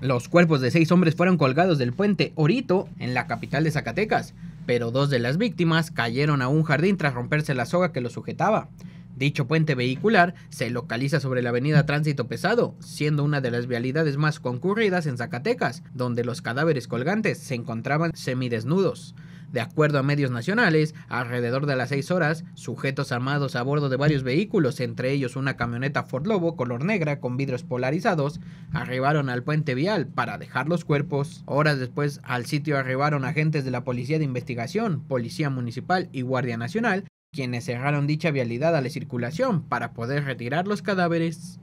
Los cuerpos de seis hombres fueron colgados del puente Orito en la capital de Zacatecas, pero dos de las víctimas cayeron a un jardín tras romperse la soga que los sujetaba. Dicho puente vehicular se localiza sobre la avenida Tránsito Pesado, siendo una de las vialidades más concurridas en Zacatecas, donde los cadáveres colgantes se encontraban semidesnudos. De acuerdo a medios nacionales, alrededor de las 6 horas, sujetos armados a bordo de varios vehículos, entre ellos una camioneta Ford Lobo color negra con vidrios polarizados, arribaron al puente vial para dejar los cuerpos. Horas después, al sitio arribaron agentes de la Policía de Investigación, Policía Municipal y Guardia Nacional, quienes cerraron dicha vialidad a la circulación para poder retirar los cadáveres.